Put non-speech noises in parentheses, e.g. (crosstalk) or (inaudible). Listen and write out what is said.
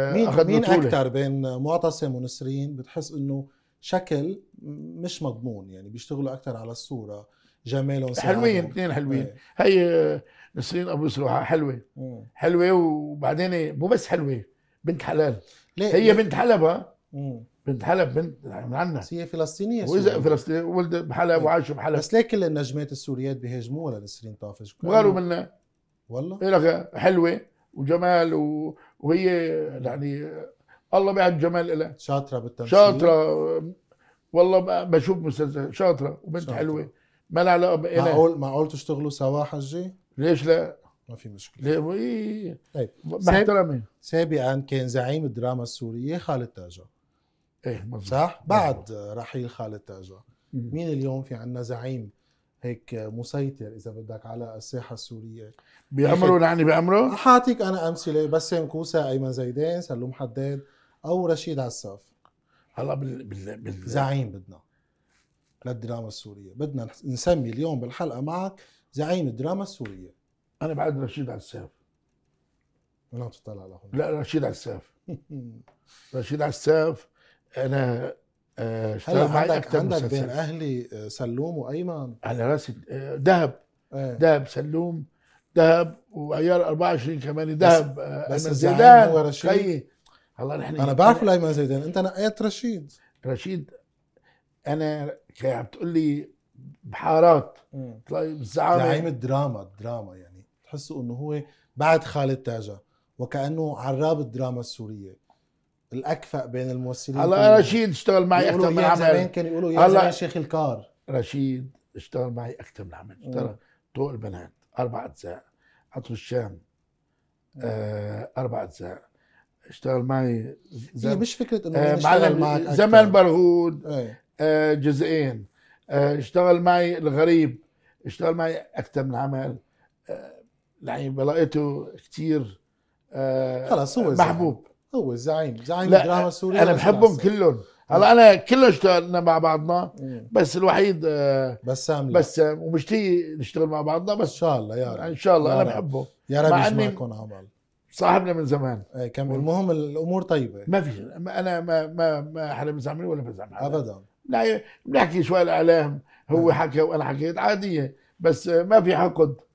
آه، مين مين اكثر بين معتصم ونسرين بتحس انه شكل مش مضمون يعني بيشتغلوا اكثر على الصوره جمالهم حلوين اثنين حلوين إيه. هي آه، نسرين ابو سروحه حلوه حلوه وبعدين مو بس حلوه بنت حلال ليه؟ هي بنت حلبة بنت حلب بنت من عنا هي فلسطينيه واذا فلسطينيه ولدت بحلب إيه. وعاشوا بحلب بس ليه كل النجمات السوريات بيهاجموها لنسرين طافش قالوا منا والله ايه لك حلوه وجمال و... وهي يعني الله بعد جمال إلها شاطرة بالتمثيل شاطرة والله بشوف مسلسل شاطرة وبنت شاطرة. حلوة ما لها علاقة بإلها معقول معقول تشتغلوا سوا حجي؟ ليش لا؟ ما في مشكله ليه وي... طيب محترمه سابقا كان زعيم الدراما السوريه خالد تاجا ايه مزبوط. صح مزبوط. بعد رحيل خالد تاجا مين اليوم في عنا زعيم هيك مسيطر اذا بدك على الساحه السوريه بامره يعني بامره؟ حاعطيك انا امثله بسام كوسا، ايمن زيدان، سلوم حداد او رشيد عساف هلا بال بال, بال... زعيم بدنا للدراما السوريه، بدنا نسمي اليوم بالحلقه معك زعيم الدراما السوريه انا بعد رشيد عساف انا بتطلع لهون لا رشيد عساف (laughs) رشيد عساف انا آه، اشتغل معايا عندك عندك بين اهلي آه، سلوم وايمن على راسي آه، دهب ايه؟ دهب سلوم دهب وعيار 24 كمان دهب بس, بس زيدان ورشيد هلا نحن انا إيه، بعرف الايمن زيدان انت نقيت رشيد رشيد انا عم تقول لي بحارات زعامه زعيم الدراما الدراما يعني تحسوا انه هو بعد خالد تاجه وكانه عراب الدراما السوريه الاكفأ بين الممثلين هلا رشيد اشتغل معي اكثر من عمل زمان كانوا يقولوا يا هلا شيخ الكار رشيد اشتغل معي اكثر من عمل اشتغل طوق البنات اربع اجزاء عطر الشام آه اربع اجزاء اشتغل معي زم... مش فكره انه آه اشتغل معك زمان زمن إيه. آه جزئين آه اشتغل معي الغريب اشتغل معي اكثر من عمل آه يعني بلاقيته كثير آه خلص هو محبوب هو الزعيم زعيم الدراما السوريه انا بحبهم كلهم هلا انا كلنا اشتغلنا مع بعضنا بس الوحيد آه، بسام بسام آه، ومشتي نشتغل مع بعضنا بس ان شاء الله يا رب ان شاء الله انا بحبه يا رب على عمل صاحبنا من زمان ايه كم المهم الامور طيبه ما في انا ما ما ما حدا بيزعمني ولا ولا حدا ابدا بنحكي شوي الاعلام هو نعم. حكى وانا حكيت عاديه بس آه، ما في حقد